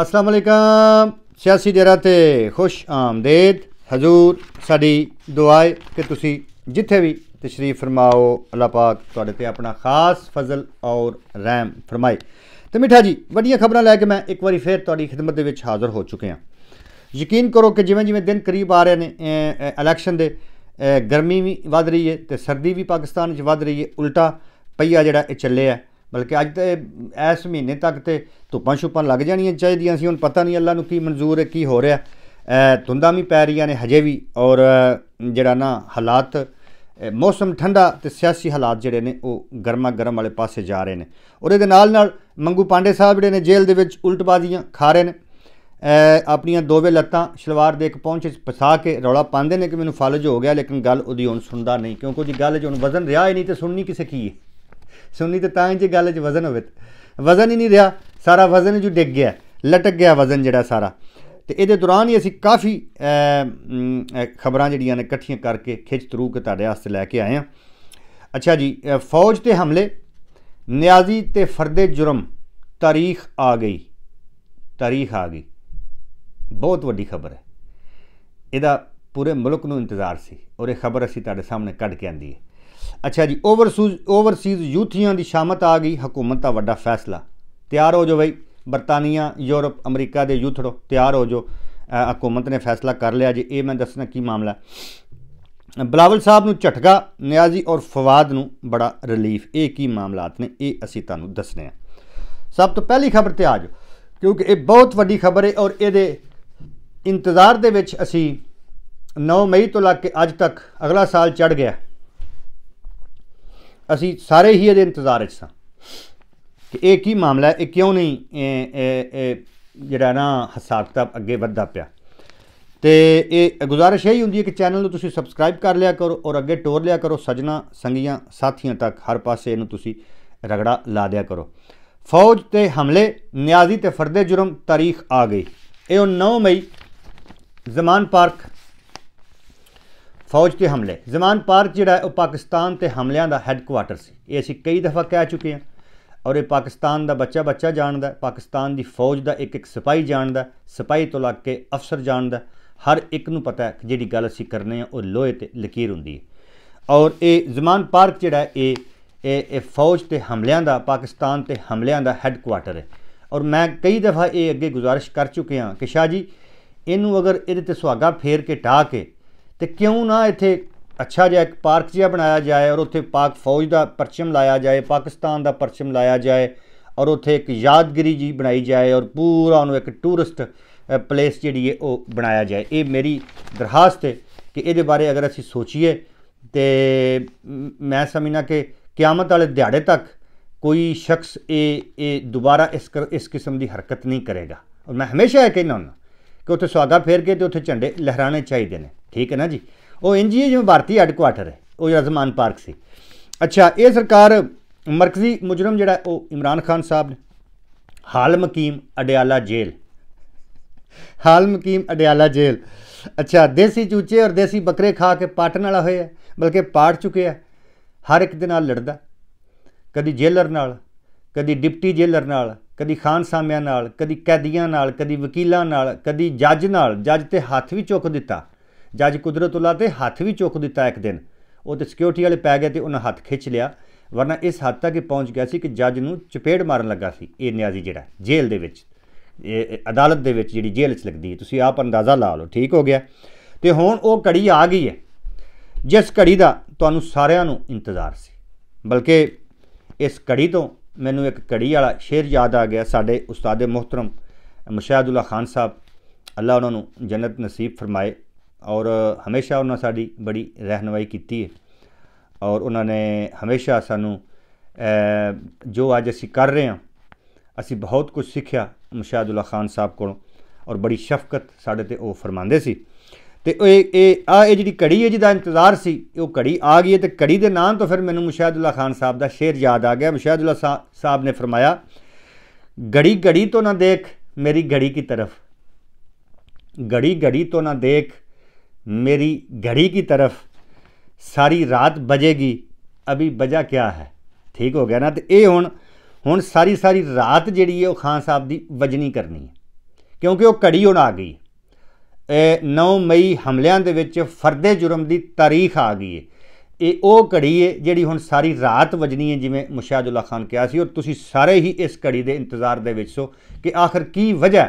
ਅਸਲਾਮ ਅਲੈਕਮ ਸਿਆਸੀ ਡੇਰਾ ਤੇ ਖੁਸ਼ ਆਮਦੇਦ ਹਜ਼ੂਰ ਸਾਡੀ ਦੁਆਏ ਕਿ ਤੁਸੀਂ ਜਿੱਥੇ ਵੀ ਤਸ਼ਰੀਫ ਫਰਮਾਓ ਅੱਲਾਹ ਪਾਕ ਤੁਹਾਡੇ ਤੇ ਆਪਣਾ ਖਾਸ ਫਜ਼ਲ ਔਰ ਰਹਿਮ ਫਰਮਾਏ ਤੇ ਮਿੱਠਾ ਜੀ ਵੱਡੀਆਂ ਖਬਰਾਂ ਲੈ ਕੇ ਮੈਂ ਇੱਕ ਵਾਰੀ ਫੇਰ ਤੁਹਾਡੀ ਖਿਦਮਤ ਦੇ ਵਿੱਚ ਹਾਜ਼ਰ ਹੋ ਚੁੱਕੇ ਹਾਂ ਯਕੀਨ ਕਰੋ ਕਿ ਜਿਵੇਂ ਜਿਵੇਂ ਦਿਨ ਕਰੀਬ ਆ ਰਹੇ ਨੇ ਇਲੈਕਸ਼ਨ ਦੇ ਗਰਮੀ ਵੀ ਵੱਧ ਰਹੀ ਹੈ ਤੇ ਸਰਦੀ ਵੀ ਪਾਕਿਸਤਾਨ ਵਿੱਚ ਵੱਧ ਰਹੀ ਹੈ ਉਲਟਾ ਪਈਆ ਜਿਹੜਾ ਇਹ ਚੱਲੇ ਆ ਬਲਕਿ ਅੱਜ ਤੇ ਇਸ ਮਹੀਨੇ ਤੱਕ ਤੇ ਧੁੱਪਾਂ ਛੁੱਪਾਂ ਲੱਗ ਜਾਣੀਆਂ ਚਾਹੀਦੀਆਂ ਸੀ ਹੁਣ ਪਤਾ ਨਹੀਂ ਅੱਲਾ ਨੂੰ ਕੀ ਮਨਜ਼ੂਰ ਹੈ ਕੀ ਹੋ ਰਿਹਾ ਧੁੰਦਾਂ ਵੀ ਪੈ ਰਹੀਆਂ ਨੇ ਹਜੇ ਵੀ ਔਰ ਜਿਹੜਾ ਨਾ ਹਾਲਾਤ ਮੌਸਮ ਠੰਡਾ ਤੇ ਸਿਆਸੀ ਹਾਲਾਤ ਜਿਹੜੇ ਨੇ ਉਹ ਗਰਮਾ ਗਰਮ ਵਾਲੇ ਪਾਸੇ ਜਾ ਰਹੇ ਨੇ ਔਰ ਇਹਦੇ ਨਾਲ ਨਾਲ ਮੰਗੂ ਪਾਂਡੇ ਸਾਹਿਬ ਜਿਹੜੇ ਨੇ ਜੇਲ੍ਹ ਦੇ ਵਿੱਚ ਉਲਟਬਾਜ਼ੀਆਂ ਖਾ ਰਹੇ ਨੇ ਆਪਣੀਆਂ ਦੋਵੇਂ ਲੱਤਾਂ ਸ਼ਲਵਾਰ ਦੇ ਇੱਕ ਪਹੁੰਚ ਵਿੱਚ ਫਸਾ ਕੇ ਰੌਲਾ ਪਾਉਂਦੇ ਨੇ ਕਿ ਮੈਨੂੰ ਫਲਜ ਹੋ ਗਿਆ ਲੇਕਿਨ ਗੱਲ ਉਹਦੀ ਹੁਣ ਸੁਣਦਾ ਨਹੀਂ ਕਿਉਂਕਿ ਉਹਦੀ ਗੱਲ 'ਚ ਹੁਣ ਵਜ਼ਨ ਰਿਹਾ ਹੀ ਨਹੀਂ ਤੇ ਸੁਣਨੀ ਕਿਸੇ ਕੀ ਹੈ ਸੁਣਨੀ ਤੇ ਤਾਂ ਇੰਜ ਗੱਲ 'ਚ ਵਜ਼ਨ ਹੋਵੇ ਵਜ਼ਨ ਹੀ ਨਹੀਂ ਰਿਹਾ ਸਾਰਾ ਵਜ਼ਨ ਜੂ ਡਿੱਗ ਗਿਆ ਲਟਕ ਗਿਆ ਵਜ਼ਨ ਜਿਹੜਾ ਸਾਰਾ ਤੇ ਇਹਦੇ ਦੌਰਾਨ ਹੀ ਅਸੀਂ ਕਾਫੀ ਖਬਰਾਂ ਜਿਹੜੀਆਂ ਨੇ ਇਕੱਠੀਆਂ ਕਰਕੇ ਖਿੱਚ ਤਰੂ ਕੇ ਤੁਹਾਡੇ ਹੱਥ ਲੈ ਕੇ ਆਏ ਆ ਅੱਛਾ ਜੀ ਫੌਜ ਤੇ ਹਮਲੇ ਨਿਆਜ਼ੀ ਤੇ ਫਰਦੇ ਜੁਰਮ ਤਾਰੀਖ ਆ ਗਈ ਤਾਰੀਖ ਆ ਗਈ ਬਹੁਤ ਵੱਡੀ ਖਬਰ ਹੈ ਇਹਦਾ ਪੂਰੇ ਮੁਲਕ ਨੂੰ ਇੰਤਜ਼ਾਰ ਸੀ ਔਰ ਇਹ ਖਬਰ ਅਸੀਂ ਤੁਹਾਡੇ ਸਾਹਮਣੇ ਕੱਢ ਕੇ ਆਂਦੀ ਹੈ ਅੱਛਾ ਜੀ ਓਵਰਸੀਜ਼ ਓਵਰਸੀਜ਼ ਯੂਥੀਆਂ ਦੀ ਸ਼ਾਮਤ ਆ ਗਈ ਹਕੂਮਤ ਦਾ ਵੱਡਾ ਫੈਸਲਾ ਤਿਆਰ ਹੋ ਜਾਓ ਬਈ ਬਰਤਾਨੀਆ ਯੂਰਪ ਅਮਰੀਕਾ ਦੇ ਯੂਥੜੋ ਤਿਆਰ ਹੋ ਜਾਓ ਹਕੂਮਤ ਨੇ ਫੈਸਲਾ ਕਰ ਲਿਆ ਜੀ ਇਹ ਮੈਂ ਦੱਸਣਾ ਕੀ ਮਾਮਲਾ ਬਲਾਵਲ ਸਾਹਿਬ ਨੂੰ ਝਟਕਾ ਨਿਆਜ਼ੀ ਔਰ ਫਵਾਦ ਨੂੰ ਬੜਾ ਰਿਲੀਫ ਇਹ ਕੀ ਮਾਮਲਾਤ ਨੇ ਇਹ ਅਸੀਂ ਤੁਹਾਨੂੰ ਦੱਸਨੇ ਆ ਸਭ ਤੋਂ ਪਹਿਲੀ ਖਬਰ ਤੇ ਆ ਜਾਓ ਕਿਉਂਕਿ ਇਹ ਬਹੁਤ ਵੱਡੀ ਖਬਰ ਹੈ ਔਰ ਇਹਦੇ ਇੰਤਜ਼ਾਰ ਦੇ ਵਿੱਚ ਅਸੀਂ 9 ਮਈ ਤੋਂ ਲੱਗ ਕੇ ਅੱਜ ਤੱਕ ਅਗਲਾ ਸਾਲ ਚੜ ਗਿਆ ਅਸੀਂ ਸਾਰੇ ਹੀ ਇਹਦੇ ਇੰਤਜ਼ਾਰ ਵਿੱਚ ਸਾਂ ਕਿ ਇਹ ਕੀ ਮਾਮਲਾ ਹੈ ਇਹ ਕਿਉਂ ਨਹੀਂ ਜਿਹੜਾ ਨਾ ਹਿਸਾਬ ਅੱਗੇ ਵੱਧਦਾ ਪਿਆ ਤੇ ਇਹ ਗੁਜ਼ਾਰਿਸ਼ ਹੀ ਹੁੰਦੀ ਹੈ ਕਿ ਚੈਨਲ ਨੂੰ ਤੁਸੀਂ ਸਬਸਕ੍ਰਾਈਬ ਕਰ ਲਿਆ ਕਰੋ ਔਰ ਅੱਗੇ ਟੋਰ ਲਿਆ ਕਰੋ ਸਜਣਾ ਸੰਗੀਆਂ ਸਾਥੀਆਂ ਤੱਕ ਹਰ ਪਾਸੇ ਇਹਨੂੰ ਤੁਸੀਂ ਰਗੜਾ ਲਾ ਦਿਆ ਕਰੋ ਫੌਜ ਤੇ ਹਮਲੇ ਨਿਆਜ਼ੀ ਤੇ ਫਰਦੇ ਜੁਰਮ ਤਾਰੀਖ ਆ ਗਈ ਇਹ 9 ਮਈ ਜ਼ਮਾਨ ਪਾਰਕ ਫੌਜ ਤੇ ਹਮਲੇ ਜ਼ਮਾਨ ਪਾਰਕ ਜਿਹੜਾ ਉਹ ਪਾਕਿਸਤਾਨ ਤੇ ਹਮਲਿਆਂ ਦਾ ਹੈੱਡਕੁਆਟਰ ਸੀ ਇਹ ਅਸੀਂ ਕਈ ਦਫਾ ਕਹਿ ਚੁੱਕੇ ਹਾਂ ਔਰ ਇਹ ਪਾਕਿਸਤਾਨ ਦਾ ਬੱਚਾ ਬੱਚਾ ਜਾਣਦਾ ਪਾਕਿਸਤਾਨ ਦੀ ਫੌਜ ਦਾ ਇੱਕ ਇੱਕ ਸਿਪਾਹੀ ਜਾਣਦਾ ਸਿਪਾਹੀ ਤੋਂ ਲੱਗ ਕੇ ਅਫਸਰ ਜਾਣਦਾ ਹਰ ਇੱਕ ਨੂੰ ਪਤਾ ਹੈ ਕਿ ਜਿਹੜੀ ਗੱਲ ਅਸੀਂ ਕਰਨੇ ਆ ਉਹ ਲੋਹੇ ਤੇ ਲਕੀਰ ਹੁੰਦੀ ਹੈ ਔਰ ਇਹ ਜ਼ਮਾਨ ਪਾਰਕ ਜਿਹੜਾ ਇਹ ਇਹ ਫੌਜ ਤੇ ਹਮਲਿਆਂ ਦਾ ਪਾਕਿਸਤਾਨ ਤੇ ਹਮਲਿਆਂ ਦਾ ਹੈੱਡਕੁਆਟਰ ਹੈ ਔਰ ਮੈਂ ਕਈ ਦਫਾ ਇਹ ਅੱਗੇ ਗੁਜ਼ਾਰਿਸ਼ ਕਰ ਚੁੱਕਿਆ ਕਿ ਸ਼ਾਹ ਜੀ ਇਹਨੂੰ ਅਗਰ ਇਹਦੇ ਤੇ ਸੁਹਾਗਾ ਫੇਰ ਕੇ ਢਾ ਕੇ ਤੇ ਕਿਉਂ ਨਾ ਇੱਥੇ ਅੱਛਾ ਜਿਹਾ ਇੱਕ ਪਾਰਕ ਜਿਹਾ ਬਣਾਇਆ ਜਾਏ ਔਰ ਉੱਥੇ ਪਾਕ ਫੌਜ ਦਾ ਪਰਚਮ ਲਾਇਆ ਜਾਏ ਪਾਕਿਸਤਾਨ ਦਾ ਪਰਚਮ ਲਾਇਆ ਜਾਏ ਔਰ ਉੱਥੇ ਇੱਕ ਯਾਦਗਰੀ ਜੀ ਬਣਾਈ ਜਾਏ ਔਰ ਪੂਰਾ ਉਹਨੂੰ ਇੱਕ ਟੂਰਿਸਟ ਪਲੇਸ ਜਿਹੜੀ ਹੈ ਉਹ ਬਣਾਇਆ ਜਾਏ ਇਹ ਮੇਰੀ ਦਰਖਾਸਤ ਹੈ ਕਿ ਇਹਦੇ ਬਾਰੇ ਅਗਰ ਅਸੀਂ ਸੋਚੀਏ ਤੇ ਮੈਂ ਸਮਝਣਾ ਕਿ ਕਿਆਮਤ ਵਾਲੇ ਦਿਹਾੜੇ ਤੱਕ ਕੋਈ ਸ਼ਖਸ ਇਹ ਇਹ ਦੁਬਾਰਾ ਇਸ ਇਸ ਕਿਸਮ ਦੀ ਹਰਕਤ ਨਹੀਂ ਕਰੇਗਾ ਔਰ ਮੈਂ ਹਮੇਸ਼ਾ ਇਹ ਕਹਿੰਦਾ ਹਾਂ ਕਿ ਉੱਥੇ ਸਵਾਗਾ ਫੇਰ ਕੇ ਤੇ ਉੱਥੇ ਝੰਡੇ ਲਹਿਰਾਣੇ ਚਾਹੀਦੇ ਨੇ ਠੀਕ ਹੈ ਨਾ ਜੀ ਉਹ ਇੰਜ ਹੀ ਜਿਵੇਂ ਭਾਰਤੀ ਕੁਆਟਰ ਹੈ ਉਹ ਜਿਹੜਾ ਜ਼ਮਾਨ ਪਾਰਕ ਸੀ ਅੱਛਾ ਇਹ ਸਰਕਾਰ ਮਰਕਜ਼ੀ ਮੁਜਰਮ ਜਿਹੜਾ ਉਹ ਇਮਰਾਨ ਖਾਨ ਸਾਹਿਬ ਨੇ ਹਾਲ ਮਕੀਮ ਅਡਿਆਲਾ ਜੇਲ ਹਾਲ ਮਕੀਮ ਅਡਿਆਲਾ ਜੇਲ ਅੱਛਾ ਦੇਸੀ ਚੂਚੇ ਔਰ ਦੇਸੀ ਬੱਕਰੇ ਖਾ ਕੇ ਪਾਟਣ ਵਾਲਾ ਹੋਇਆ ਬਲਕਿ ਪਾਟ ਚੁੱਕਿਆ ਹਰ ਇੱਕ ਦੇ ਨਾਲ ਲੜਦਾ ਕਦੀ ਜੇਲਰ ਨਾਲ ਕਦੀ ਡਿਪਟੀ ਜੇਲਰ ਨਾਲ ਕਦੀ ਖਾਨ ਸਾਮਿਆਂ ਨਾਲ ਕਦੀ ਕੈਦੀਆਂ ਨਾਲ ਕਦੀ ਵਕੀਲਾਂ ਨਾਲ ਕਦੀ ਜੱਜ ਨਾਲ ਜੱਜ ਤੇ ਹੱਥ ਵੀ ਚੁੱਕ ਦਿੱਤਾ ਜੱਜ ਕੁਦਰਤੁੱਲਾ ਦੇ ਹੱਥ ਵੀ ਚੁੱਕ ਦਿੱਤਾ ਇੱਕ ਦਿਨ ਉਹ ਤੇ ਸਿਕਿਉਰਿਟੀ ਵਾਲੇ ਪੈ ਗਏ ਤੇ ਉਹਨਾਂ ਹੱਥ ਖਿੱਚ ਲਿਆ ਵਰਨਾ ਇਸ ਹੱਦ ਤੱਕ ਪਹੁੰਚ ਗਿਆ ਸੀ ਕਿ ਜੱਜ ਨੂੰ ਚਪੇੜ ਮਾਰਨ ਲੱਗਾ ਸੀ ਇਹ ਨਿਆਜ਼ੀ ਜਿਹੜਾ ਜੇਲ੍ਹ ਦੇ ਵਿੱਚ ਇਹ ਅਦਾਲਤ ਦੇ ਵਿੱਚ ਜਿਹੜੀ ਜੇਲ੍ਹ 'ਚ ਲੱਗਦੀ ਹੈ ਤੁਸੀਂ ਆਪ ਅੰਦਾਜ਼ਾ ਲਾ ਲਓ ਠੀਕ ਹੋ ਗਿਆ ਤੇ ਹੁਣ ਉਹ ਘੜੀ ਆ ਗਈ ਹੈ ਜਿਸ ਘੜੀ ਦਾ ਤੁਹਾਨੂੰ ਸਾਰਿਆਂ ਨੂੰ ਇੰਤਜ਼ਾਰ ਸੀ ਬਲਕਿ ਇਸ ਘੜੀ ਤੋਂ ਮੈਨੂੰ ਇੱਕ ਘੜੀ ਵਾਲਾ ਸ਼ੇਰ ਯਾਦ ਆ ਗਿਆ ਸਾਡੇ ਉਸਤਾਦ ਮੁਹਤਰਮ ਮੁਸ਼ਾਹਦੁੱਲਾ ਖਾਨ ਸਾਹਿਬ ਅੱਲਾ ਉਹਨਾਂ ਨੂੰ ਜੰਨਤ ਨਸੀਬ ਫਰਮਾਏ ਔਰ ਹਮੇਸ਼ਾ ਉਹਨਾਂ ਸਾਡੀ ਬੜੀ ਰਹਿਨਵਾਈ ਕੀਤੀ ਹੈ ਔਰ ਉਹਨਾਂ ਨੇ ਹਮੇਸ਼ਾ ਸਾਨੂੰ ਜੋ ਅੱਜ ਅਸੀਂ ਕਰ ਰਹੇ ਹਾਂ ਅਸੀਂ ਬਹੁਤ ਕੁਝ ਸਿੱਖਿਆ ਮੁਸ਼ਾਦੁੱਲਾ ਖਾਨ ਸਾਹਿਬ ਕੋਲੋਂ ਔਰ ਬੜੀ ਸ਼ਫਕਤ ਸਾਡੇ ਤੇ ਉਹ ਫਰਮਾਉਂਦੇ ਸੀ ਤੇ ਇਹ ਇਹ ਆ ਇਹ ਜਿਹੜੀ ਘੜੀ ਹੈ ਜਿਹਦਾ ਇੰਤਜ਼ਾਰ ਸੀ ਉਹ ਘੜੀ ਆ ਗਈ ਤੇ ਘੜੀ ਦੇ ਨਾਂ ਤੋਂ ਫਿਰ ਮੈਨੂੰ ਮੁਸ਼ਾਦੁੱਲਾ ਖਾਨ ਸਾਹਿਬ ਦਾ ਸ਼ੇਰ ਯਾਦ ਆ ਗਿਆ ਮੁਸ਼ਾਦੁੱਲਾ ਸਾਹਿਬ ਨੇ ਫਰਮਾਇਆ ਘੜੀ ਘੜੀ ਤੋਂ ਨਾ ਦੇਖ ਮੇਰੀ ਘੜੀ ਕੀ ਤਰਫ ਘੜੀ ਘੜੀ ਤੋਂ ਨਾ ਦੇਖ ਮੇਰੀ ਘੜੀ ਕੀ ਤਰਫ ਸਾਰੀ ਰਾਤ ਬਜੇਗੀ ਅਭੀ ਬਜਾ ਕਿਆ ਹੈ ਠੀਕ ਹੋ ਗਿਆ ਨਾ ਤੇ ਇਹ ਹੁਣ ਹੁਣ ਸਾਰੀ ਸਾਰੀ ਰਾਤ ਜਿਹੜੀ ਹੈ ਉਹ ਖਾਨ ਸਾਹਿਬ ਦੀ ਵਜਣੀ ਕਰਨੀ ਹੈ ਕਿਉਂਕਿ ਉਹ ਘੜੀ ਹੁਣ ਆ ਗਈ ਇਹ 9 ਮਈ ਹਮਲਿਆਂ ਦੇ ਵਿੱਚ ਫਰਦੇ ਜੁਰਮ ਦੀ ਤਾਰੀਖ ਆ ਗਈ ਹੈ ਇਹ ਉਹ ਘੜੀ ਹੈ ਜਿਹੜੀ ਹੁਣ ਸਾਰੀ ਰਾਤ ਵਜਣੀ ਹੈ ਜਿਵੇਂ ਮੁਸ਼ਾਹਦੁੱਲਾ ਖਾਨ ਕਿਹਾ ਸੀ ਔਰ ਤੁਸੀਂ ਸਾਰੇ ਹੀ ਇਸ ਘੜੀ ਦੇ ਇੰਤਜ਼ਾਰ ਦੇ ਵਿੱਚ ਸੋ ਕਿ ਆਖਰ ਕੀ ਵਜ੍ਹਾ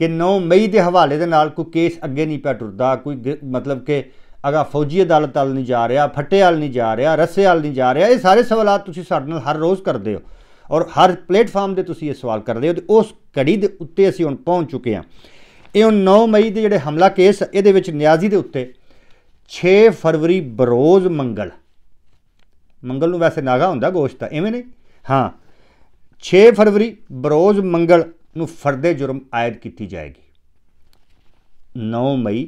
ਕਿ 9 ਮਈ ਦੇ ਹਵਾਲੇ ਦੇ ਨਾਲ ਕੋਈ ਕੇਸ ਅੱਗੇ ਨਹੀਂ ਪਿਆ ਟੁਰਦਾ ਕੋਈ ਮਤਲਬ ਕਿ ਅਗਾ ਫੌਜੀ ਅਦਾਲਤ ਵੱਲ ਨਹੀਂ ਜਾ ਰਿਹਾ ਫੱਟੇ ਵੱਲ ਨਹੀਂ ਜਾ ਰਿਹਾ ਰੱਸੇ ਵੱਲ ਨਹੀਂ ਜਾ ਰਿਹਾ ਇਹ ਸਾਰੇ ਸਵਾਲਾਂ ਤੁਸੀਂ ਸਾਡੇ ਨਾਲ ਹਰ ਰੋਜ਼ ਕਰਦੇ ਹੋ ਔਰ ਹਰ ਪਲੇਟਫਾਰਮ ਦੇ ਤੁਸੀਂ ਇਹ ਸਵਾਲ ਕਰਦੇ ਹੋ ਤੇ ਉਸ ਘੜੀ ਦੇ ਉੱਤੇ ਅਸੀਂ ਹੁਣ ਪਹੁੰਚ ਚੁੱਕੇ ਹਾਂ ਇਹ 9 ਮਈ ਦੇ ਜਿਹੜੇ ਹਮਲਾ ਕੇਸ ਇਹਦੇ ਵਿੱਚ ਨਿਆਜ਼ੀ ਦੇ ਉੱਤੇ 6 ਫਰਵਰੀ ਬਰੋਜ਼ ਮੰਗਲ ਮੰਗਲ ਨੂੰ ਵੈਸੇ ਨਾਗਾ ਹੁੰਦਾ ਗੋਸ਼ਤ ਐਵੇਂ ਨਹੀਂ ਹਾਂ 6 ਫਰਵਰੀ ਬਰੋਜ਼ ਮੰਗਲ ਨੂੰ ਫਰਦੇ ਜੁਰਮ ਆਇਦ ਕੀਤੀ ਜਾਏਗੀ 9 ਮਈ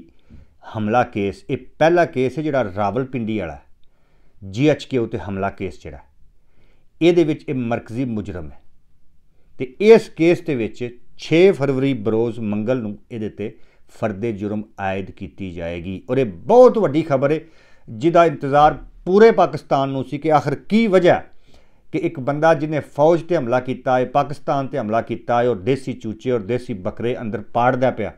ਹਮਲਾ ਕੇਸ ਇਹ ਪਹਿਲਾ ਕੇਸ ਹੈ ਜਿਹੜਾ ਰਾਵਲਪਿੰਡੀ ਵਾਲਾ ਜੀਐਚਕੇ ਉਤੇ ਹਮਲਾ ਕੇਸ ਜਿਹੜਾ ਇਹਦੇ ਵਿੱਚ ਇਹ ਮਰਕਜ਼ੀ ਮੁਜਰਮ ਹੈ ਤੇ ਇਸ ਕੇਸ ਦੇ ਵਿੱਚ 6 ਫਰਵਰੀ ਬਰੋਜ਼ ਮੰਗਲ ਨੂੰ ਇਹਦੇ ਤੇ ਫਰਦੇ ਜੁਰਮ ਆਇਦ ਕੀਤੀ ਜਾਏਗੀ ਔਰ ਇਹ ਬਹੁਤ ਵੱਡੀ ਖਬਰ ਹੈ ਜਿਹਦਾ ਇੰਤਜ਼ਾਰ ਪੂਰੇ ਪਾਕਿਸਤਾਨ ਨੂੰ ਸੀ ਕਿ ਆਖਰ ਕੀ ਵਜ੍ਹਾ ਕਿ ਇੱਕ ਬੰਦਾ ਜਿਹਨੇ ਫੌਜ ਤੇ ਹਮਲਾ ਕੀਤਾ ਹੈ ਪਾਕਿਸਤਾਨ ਤੇ ਹਮਲਾ ਕੀਤਾ ਹੈ ਔਰ ਦੇਸੀ ਚੂਚੇ ਔਰ ਦੇਸੀ ਬੱਕਰੇ ਅੰਦਰ ਪਾੜਦਾ ਪਿਆ